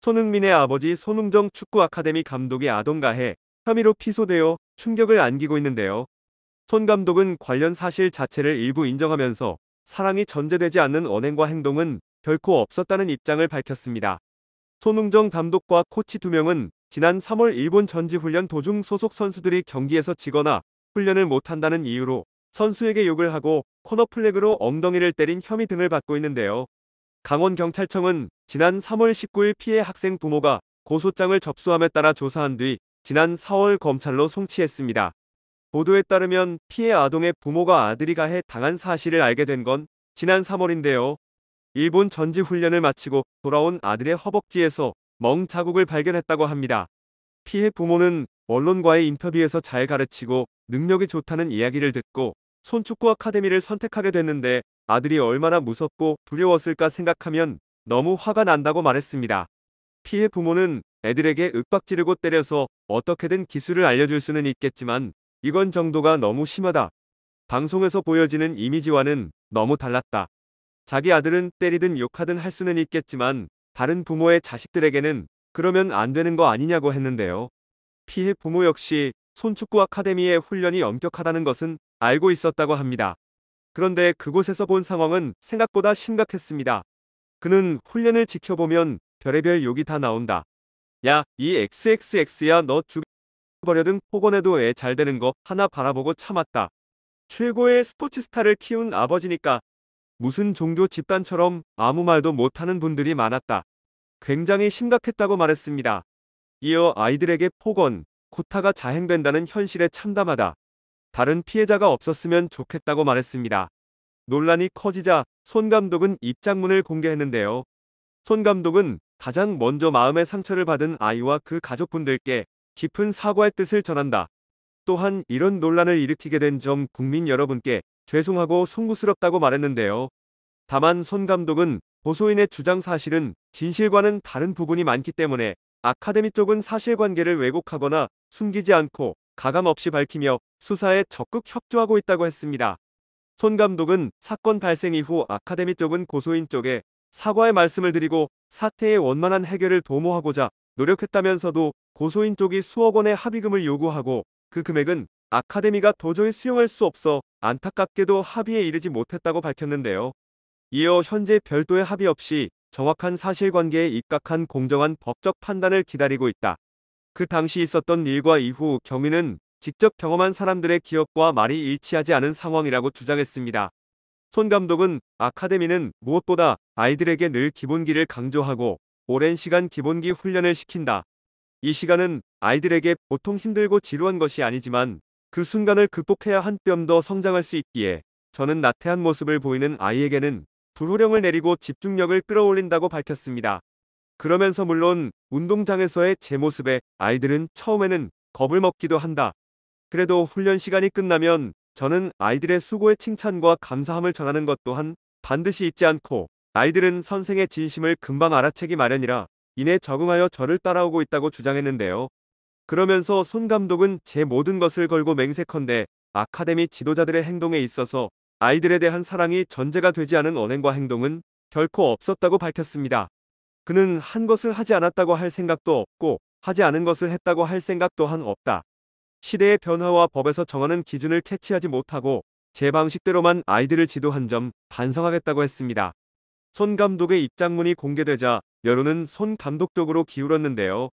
손흥민의 아버지 손흥정 축구 아카데미 감독이 아동가해 혐의로 피소되어 충격을 안기고 있는데요. 손 감독은 관련 사실 자체를 일부 인정하면서 사랑이 전제되지 않는 언행과 행동은 결코 없었다는 입장을 밝혔습니다. 손흥정 감독과 코치 두 명은 지난 3월 일본 전지훈련 도중 소속 선수들이 경기에서 지거나 훈련을 못한다는 이유로 선수에게 욕을 하고 코너 플래그로 엉덩이를 때린 혐의 등을 받고 있는데요. 강원경찰청은 지난 3월 19일 피해 학생 부모가 고소장을 접수함에 따라 조사한 뒤 지난 4월 검찰로 송치했습니다. 보도에 따르면 피해 아동의 부모가 아들이 가해 당한 사실을 알게 된 건 지난 3월인데요. 일본 전지 훈련을 마치고 돌아온 아들의 허벅지에서 멍 자국을 발견했다고 합니다. 피해 부모는 언론과의 인터뷰에서 잘 가르치고 능력이 좋다는 이야기를 듣고 손축구 아카데미를 선택하게 됐는데 아들이 얼마나 무섭고 두려웠을까 생각하면 너무 화가 난다고 말했습니다. 피해 부모는 애들에게 윽박지르고 때려서 어떻게든 기술을 알려줄 수는 있겠지만 이건 정도가 너무 심하다. 방송에서 보여지는 이미지와는 너무 달랐다. 자기 아들은 때리든 욕하든 할 수는 있겠지만 다른 부모의 자식들에게는 그러면 안 되는 거 아니냐고 했는데요. 피해 부모 역시 손축구 아카데미의 훈련이 엄격하다는 것은 알고 있었다고 합니다. 그런데 그곳에서 본 상황은 생각보다 심각했습니다. 그는 훈련을 지켜보면 별의별 욕이 다 나온다. 야, 이 XXX야 너 죽여버려 든 폭언해도 애 잘 되는 거 하나 바라보고 참았다. 최고의 스포츠 스타를 키운 아버지니까 무슨 종교 집단처럼 아무 말도 못하는 분들이 많았다. 굉장히 심각했다고 말했습니다. 이어 아이들에게 폭언, 구타가 자행된다는 현실에 참담하다. 다른 피해자가 없었으면 좋겠다고 말했습니다. 논란이 커지자 손 감독은 입장문을 공개했는데요. 손 감독은 가장 먼저 마음의 상처를 받은 아이와 그 가족분들께 깊은 사과의 뜻을 전한다. 또한 이런 논란을 일으키게 된 점 국민 여러분께 죄송하고 송구스럽다고 말했는데요. 다만 손 감독은 보소인의 주장 사실은 진실과는 다른 부분이 많기 때문에 아카데미 쪽은 사실관계를 왜곡하거나 숨기지 않고 가감 없이 밝히며 수사에 적극 협조하고 있다고 했습니다. 손 감독은 사건 발생 이후 아카데미 쪽은 고소인 쪽에 사과의 말씀을 드리고 사태의 원만한 해결을 도모하고자 노력했다면서도 고소인 쪽이 수억 원의 합의금을 요구하고 그 금액은 아카데미가 도저히 수용할 수 없어 안타깝게도 합의에 이르지 못했다고 밝혔는데요. 이어 현재 별도의 합의 없이 정확한 사실관계에 입각한 공정한 법적 판단을 기다리고 있다. 그 당시 있었던 일과 이후 경위는 직접 경험한 사람들의 기억과 말이 일치하지 않은 상황이라고 주장했습니다. 손 감독은 아카데미는 무엇보다 아이들에게 늘 기본기를 강조하고 오랜 시간 기본기 훈련을 시킨다. 이 시간은 아이들에게 보통 힘들고 지루한 것이 아니지만 그 순간을 극복해야 한 뼘 더 성장할 수 있기에 저는 나태한 모습을 보이는 아이에게는 불호령을 내리고 집중력을 끌어올린다고 밝혔습니다. 그러면서 물론 운동장에서의 제 모습에 아이들은 처음에는 겁을 먹기도 한다. 그래도 훈련 시간이 끝나면 저는 아이들의 수고의 칭찬과 감사함을 전하는 것 또한 반드시 잊지 않고 아이들은 선생의 진심을 금방 알아채기 마련이라 이내 적응하여 저를 따라오고 있다고 주장했는데요. 그러면서 손 감독은 제 모든 것을 걸고 맹세컨대 아카데미 지도자들의 행동에 있어서 아이들에 대한 사랑이 전제가 되지 않은 언행과 행동은 결코 없었다고 밝혔습니다. 그는 한 것을 하지 않았다고 할 생각도 없고 하지 않은 것을 했다고 할 생각 또한 없다. 시대의 변화와 법에서 정하는 기준을 캐치하지 못하고 제 방식대로만 아이들을 지도한 점 반성하겠다고 했습니다. 손 감독의 입장문이 공개되자 여론은 손 감독 쪽으로 기울었는데요.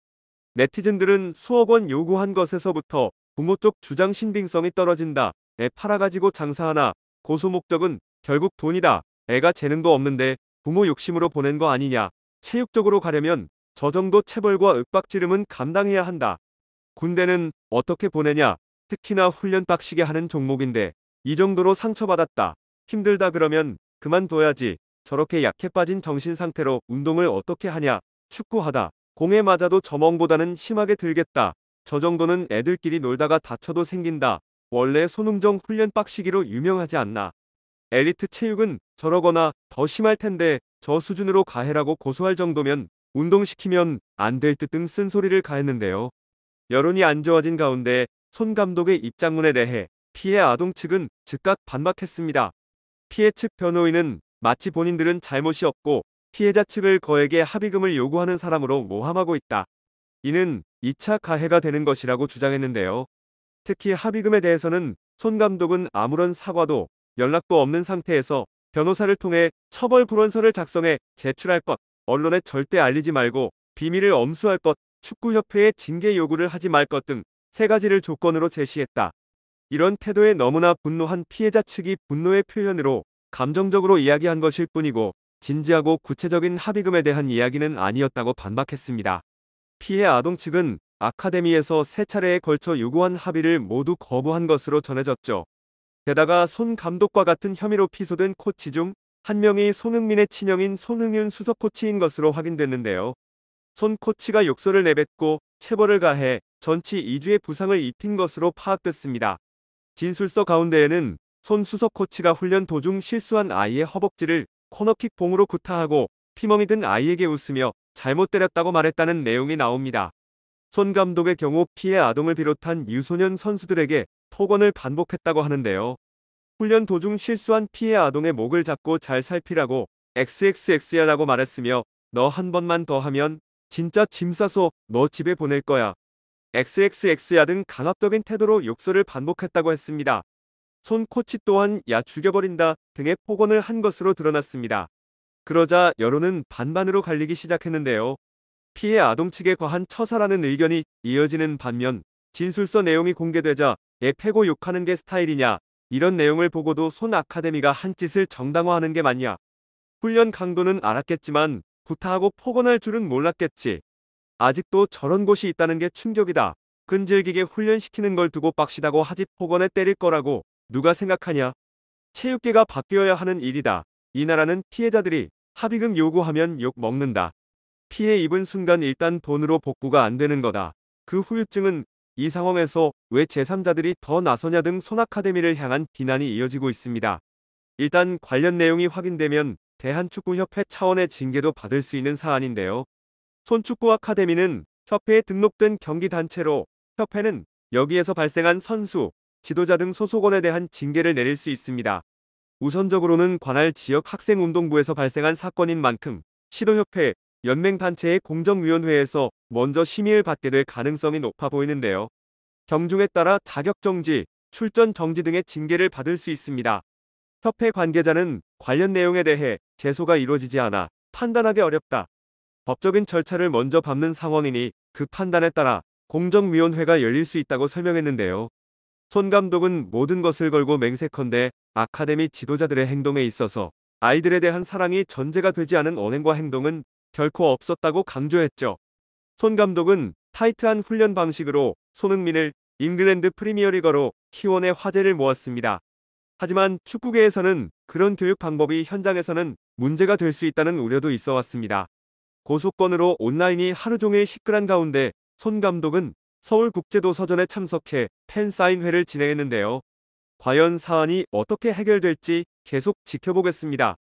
네티즌들은 수억 원 요구한 것에서부터 부모 쪽 주장 신빙성이 떨어진다. 애 팔아가지고 장사하나. 고소 목적은 결국 돈이다. 애가 재능도 없는데 부모 욕심으로 보낸 거 아니냐. 체육적으로 가려면 저 정도 체벌과 윽박지름은 감당해야 한다. 군대는 어떻게 보내냐? 특히나 훈련 빡시게 하는 종목인데 이 정도로 상처받았다. 힘들다 그러면 그만둬야지. 저렇게 약해 빠진 정신 상태로 운동을 어떻게 하냐? 축구하다. 공에 맞아도 저멍보다는 심하게 들겠다. 저 정도는 애들끼리 놀다가 다쳐도 생긴다. 원래 손흥정 훈련 빡시기로 유명하지 않나. 엘리트 체육은 저러거나 더 심할 텐데 저 수준으로 가해라고 고소할 정도면 운동시키면 안 될 듯 등 쓴소리를 가했는데요. 여론이 안 좋아진 가운데 손 감독의 입장문에 대해 피해 아동 측은 즉각 반박했습니다. 피해 측 변호인은 마치 본인들은 잘못이 없고 피해자 측을 거액의 합의금을 요구하는 사람으로 모함하고 있다. 이는 2차 가해가 되는 것이라고 주장했는데요. 특히 합의금에 대해서는 손 감독은 아무런 사과도 연락도 없는 상태에서 변호사를 통해 처벌 불원서를 작성해 제출할 것, 언론에 절대 알리지 말고 비밀을 엄수할 것 축구협회에 징계 요구를 하지 말 것 등 세 가지를 조건으로 제시했다. 이런 태도에 너무나 분노한 피해자 측이 분노의 표현으로 감정적으로 이야기한 것일 뿐이고 진지하고 구체적인 합의금에 대한 이야기는 아니었다고 반박했습니다. 피해 아동 측은 아카데미에서 세 차례에 걸쳐 요구한 합의를 모두 거부한 것으로 전해졌죠. 게다가 손 감독과 같은 혐의로 피소된 코치 중 한 명이 손흥민의 친형인 손흥윤 수석 코치인 것으로 확인됐는데요. 손 코치가 욕설을 내뱉고 체벌을 가해 전치 2주의 부상을 입힌 것으로 파악됐습니다. 진술서 가운데에는 손 수석 코치가 훈련 도중 실수한 아이의 허벅지를 코너킥 봉으로 구타하고 피멍이 든 아이에게 웃으며 잘못 때렸다고 말했다는 내용이 나옵니다. 손 감독의 경우 피해 아동을 비롯한 유소년 선수들에게 폭언을 반복했다고 하는데요. 훈련 도중 실수한 피해 아동의 목을 잡고 잘 살피라고 XXX야라고 말했으며 너 한 번만 더 하면 진짜 짐 싸서 너 집에 보낼 거야. XXX야 등 강압적인 태도로 욕설을 반복했다고 했습니다. 손 코치 또한 야 죽여버린다 등의 폭언을 한 것으로 드러났습니다. 그러자 여론은 반반으로 갈리기 시작했는데요. 피해 아동 측에 과한 처사라는 의견이 이어지는 반면 진술서 내용이 공개되자 애 패고 욕하는 게 스타일이냐 이런 내용을 보고도 손 아카데미가 한 짓을 정당화하는 게 맞냐 훈련 강도는 알았겠지만 구타하고 폭언할 줄은 몰랐겠지. 아직도 저런 곳이 있다는 게 충격이다. 끈질기게 훈련시키는 걸 두고 빡시다고 하지 폭언에 때릴 거라고 누가 생각하냐. 체육계가 바뀌어야 하는 일이다. 이 나라는 피해자들이 합의금 요구하면 욕 먹는다. 피해 입은 순간 일단 돈으로 복구가 안 되는 거다. 그 후유증은 이 상황에서 왜 제3자들이 더 나서냐 등 손아카데미를 향한 비난이 이어지고 있습니다. 일단 관련 내용이 확인되면 대한축구협회 차원의 징계도 받을 수 있는 사안인데요. 손축구 아카데미는 협회에 등록된 경기단체로 협회는 여기에서 발생한 선수, 지도자 등 소속원에 대한 징계를 내릴 수 있습니다. 우선적으로는 관할 지역 학생운동부에서 발생한 사건인 만큼 시도협회, 연맹단체의 공정위원회에서 먼저 심의를 받게 될 가능성이 높아 보이는데요. 경중에 따라 자격정지, 출전정지 등의 징계를 받을 수 있습니다. 협회 관계자는 관련 내용에 대해 재소가 이루어지지 않아 판단하기 어렵다. 법적인 절차를 먼저 밟는 상황이니 그 판단에 따라 공정위원회가 열릴 수 있다고 설명했는데요. 손 감독은 모든 것을 걸고 맹세컨대 아카데미 지도자들의 행동에 있어서 아이들에 대한 사랑이 전제가 되지 않은 언행과 행동은 결코 없었다고 강조했죠. 손 감독은 타이트한 훈련 방식으로 손흥민을 잉글랜드 프리미어리거로 t 원의 화제를 모았습니다. 하지만 축구계에서는 그런 교육 방법이 현장에서는 문제가 될 수 있다는 우려도 있어 왔습니다. 고소권으로 온라인이 하루 종일 시끄란 가운데 손 감독은 서울국제도서전에 참석해 팬사인회를 진행했는데요. 과연 사안이 어떻게 해결될지 계속 지켜보겠습니다.